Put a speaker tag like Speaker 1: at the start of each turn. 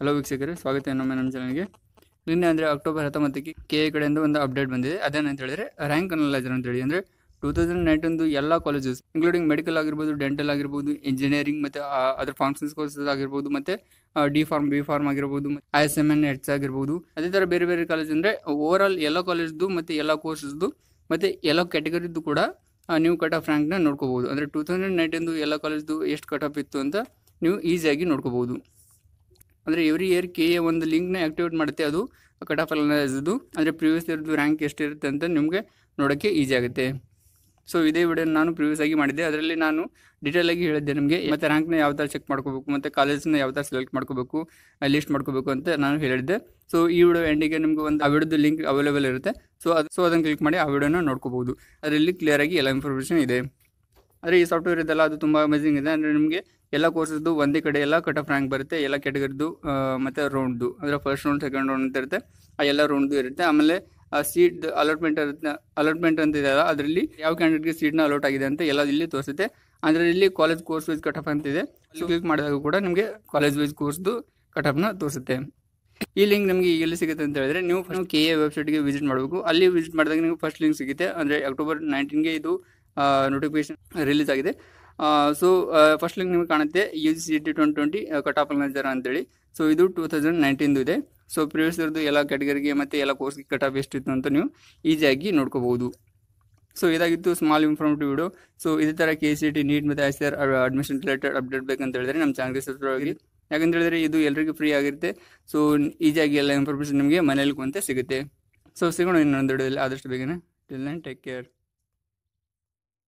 Speaker 1: hello ವೀಕ್ಷಕರೇ ಸ್ವಾಗತ ಇನ್ನೊಮ್ಮೆ ನಮ್ಮ ಚಾನಲ್ಗೆ ನಿನ್ನೆ ಅಂದರೆ ಅಕ್ಟೋಬರ್ ಹತ್ತೊಂಬತ್ತಕ್ಕೆ ಕೆ ಎ ಕಡೆಯಿಂದ ಒಂದು ಅಪ್ಡೇಟ್ ಬಂದಿದೆ ಅದೇನಂತ ಹೇಳಿದ್ರೆ ರ್ಯಾಂಕ್ ಅನಲೈಸರ್ ಹೇಳಿ ಅಂದರೆ ಟೂ ತೌಸಂಡ್ ನೈನ್ಟೀನ್ದು ಎಲ್ಲ ಕಾಲೇಜಸ್ ಇನ್ಕ್ಲೂಡಿಂಗ್ ಮೆಡಿಕಲ್ ಆಗಿರ್ಬೋದು ಡೆಂಟಲ್ ಆಗಿರ್ಬೋದು ಇಂಜಿನಿಯರಿಂಗ್ ಮತ್ತು ಅದರ ಫಾಂಕ್ಷನ್ ಕೋರ್ಸಸ್ ಆಗಿರ್ಬೋದು ಮತ್ತು ಡಿ ಫಾರ್ಮ್ ಬಿ ಫಾರ್ಮ್ ಆಗಿರ್ಬೋದು I S M N H ಆಗಿರ್ಬೋದು ಅದೇ ಥರ ಬೇರೆ ಬೇರೆ ಕಾಲೇಜ್ ಅಂದರೆ ಓವರ್ ಆಲ್ ಎಲ್ಲ ಕಾಲೇಜ್ದು ಮತ್ತು ಎಲ್ಲ ಕೋರ್ಸಸ್ದು ಮತ್ತು ಎಲ್ಲ ಕ್ಯಾಟಗರಿದು ಕೂಡ ನೀವು ಕಟ್ ಆಫ್ ರ್ಯಾಂಕ್ನ ನೋಡ್ಕೋಬೋದು ಅಂದರೆ ಟೂ ತೌಸಂಡ್ ನೈನ್ಟೀನ್ದು ಎಲ್ಲ ಕಾಲೇಜ್ದು ಎಷ್ಟು ಕಟ್ ಆಫ್ ಇತ್ತು ಅಂತ ನೀವು ಈಸಿಯಾಗಿ ನೋಡ್ಕೋಬೋದು ಅಂದರೆ ಎವ್ರಿ ಇಯರ್ ಕೆ ಎ ಒಂದು ಲಿಂಕ್ನ ಆ್ಯಕ್ಟಿವೇಟ್ ಮಾಡುತ್ತೆ ಅದು ಕಟ್ ಆಫ್ ಅಂದ್ರೆ ಅಂದರೆ ಪ್ರೀವಿಯಸ್ ಇಯರ್ದು ರ್ಯಾಂಕ್ ಎಷ್ಟಿರುತ್ತೆ ಅಂತ ನಿಮಗೆ ನೋಡೋಕ್ಕೆ ಈಸಿ ಆಗುತ್ತೆ ಸೊ ಇದೇ ವಿಡಿಯೋ ನಾನು ಪ್ರಿವಿಯಸ್ ಆಗಿ ಮಾಡಿದ್ದೆ ಅದರಲ್ಲಿ ನಾನು ಡೀಟೇಲ್ ಆಗಿ ಹೇಳಿದ್ದೆ ನಿಮಗೆ ಮತ್ತು ರ್ಯಾಂಕ್ನ ಯಾವ ಥರ ಚೆಕ್ ಮಾಡ್ಕೋಬೇಕು ಮತ್ತು ಕಾಲೇಜ್ನ ಯಾವ ಥರ ಸೆಲೆಕ್ಟ್ ಮಾಡ್ಕೋಬೇಕು ಲಿಸ್ಟ್ ಮಾಡ್ಕೋಬೇಕು ಅಂತ ನಾನು ಹೇಳಿದ್ದೆ ಸೊ ಈ ವಿಡಿಯೋ ಎಂಡಿಗೆ ನಿಮ್ಗೆ ಒಂದು ಆ ವಿಡಿಯೋದು ಲಿಂಕ್ ಅವೈಲೇಬಲ್ ಇರುತ್ತೆ ಸೊ ಅದು ಸೊ ಅದನ್ನು ಕ್ಲಿಕ್ ಮಾಡಿ ಆ ವಿಡಿಯೋನ ನೋಡ್ಕೋಬೋದು ಅದರಲ್ಲಿ ಕ್ಲಿಯರಾಗಿ ಎಲ್ಲ ಇನ್ಫಾರ್ಮೇಷನ್ ಇದೆ ಆದರೆ ಈ ಸಾಫ್ಟ್ವೇರ್ ಇದೆಲ್ಲ ಅದು ತುಂಬ ಅಮೇಝಿಂಗ್ ಇದೆ ಅಂದರೆ ನಿಮಗೆ ಎಲ್ಲ ಕೋರ್ಸಸ್ದು ಒಂದೇ ಕಡೆ ಎಲ್ಲ ಕಟ್ ಆಫ್ ರ್ಯಾಂಕ್ ಬರುತ್ತೆ ಎಲ್ಲ ಕೆಟಗರಿದು ಮತ್ತು ರೌಂಡ್ದು ಅಂದರೆ ಫಸ್ಟ್ ರೌಂಡ್ ಸೆಕೆಂಡ್ ರೌಂಡ್ ಅಂತ ಇರುತ್ತೆ ಆ ಎಲ್ಲ ರೌಂಡ್ದು ಇರುತ್ತೆ ಆಮೇಲೆ ಆ ಸೀಟ್ ಅಲಾಟ್ಮೆಂಟ್ ಅಲಾಟ್ಮೆಂಟ್ ಅಂತ ಇದೆಯಲ್ಲ ಅದರಲ್ಲಿ ಯಾವ ಕ್ಯಾಂಡಿಡೇಟ್ಗೆ ಸೀಟ್ನ ಅಲೋಟ್ ಆಗಿದೆ ಅಂತ ಎಲ್ಲ ಇಲ್ಲಿ ತೋರಿಸುತ್ತೆ ಅಂದರೆ ಇಲ್ಲಿ college course wise cut off ಅಂತ ಅಲ್ಲಿ ಕ್ಲಿಕ್ ಮಾಡಿದಾಗ ಕೂಡ ನಿಮಗೆ ಕಾಲೇಜ್ ವೈಸ್ ಕೋರ್ಸ್ದು ಕಟ್ ಆಫ್ನ ತೋರಿಸುತ್ತೆ ಈ ಲಿಂಕ್ ನಿಮಗೆ ಎಲ್ಲಿ ಸಿಗುತ್ತೆ ಅಂತ ಹೇಳಿದ್ರೆ ನೀವು ಫಸ್ಟ್ ಕೆ ಎ ವೆಬ್ಸೈಟ್ಗೆ ವಿಸಿಟ್ ಮಾಡಬೇಕು ಅಲ್ಲಿ ವಿಸಿಟ್ ಮಾಡಿದಾಗ ನಿಮಗೆ ಫಸ್ಟ್ ಲಿಂಕ್ ಸಿಗುತ್ತೆ ಅಂದರೆ ಅಕ್ಟೋಬರ್ ನೈನ್ಟೀನ್ಗೆ ಇದು ನೋಟಿಫಿಕೇಶನ್ ರಿಲೀಸ್ ಆಗಿದೆ ಸೊ ಫಸ್ಟ್ ಲಿಂಕ್ ನಿಮ್ಗೆ ಕಾಣುತ್ತೆ U G C T twen twenty cut off ಅಂತೇಳಿ ಸೊ ಇದು ಟೂ ತೌಸಂಡ್ ನೈನ್ಟೀನ್ದು ಇದೆ ಸೊ ಪ್ರಿವಿಯಸ್ ಇರೋದು ಎಲ್ಲ ಕ್ಯಾಟಗರಿಗೆ ಮತ್ತು ಎಲ್ಲ ಕೋರ್ಸ್ಗೆ ಕಟ್ ಆಫ್ ಎಷ್ಟಿತ್ತು ಅಂತ ನೀವು ಈಸಿಯಾಗಿ ನೋಡ್ಕೋಬಹುದು ಸೊ ಇದಾಗಿತ್ತು ಸ್ಮಾಲ್ ಇನ್ಫಾರ್ಮೇಟಿವ್ ವಿಡಿಯೋ ಸೊ ಇದೇ ಥರ ಕೆ ಸಿ ಟಿ ನೀಟ್ ಮತ್ತು I C R admission related update ಬೇಕಂತ ಹೇಳಿದ್ರೆ ನಮ್ಮ ಚಾನಲ್ಗೆ ಸಬ್ಸ್ಕ್ರೈಬ್ ಆಗಿ ಯಾಕಂತ ಹೇಳಿದ್ರೆ ಇದು ಎಲ್ಲರಿಗೂ ಫ್ರೀ ಆಗಿರುತ್ತೆ ಸೊ ಈಸಿಯಾಗಿ ಎಲ್ಲ ಇನ್ಫಾರ್ಮೇಷನ್ ನಿಮಗೆ ಮನೇಲಿ ಕುಂತೆ ಸಿಗುತ್ತೆ ಸೊ ಸಿಗೋಣ ಇನ್ನೊಂದು ವಿಡಿಯೋದಲ್ಲಿ ಆದಷ್ಟು ಬೇಗನೆ ಟಿಲ್ ನೈನ್ ಟೇಕ್ ಕೇರ್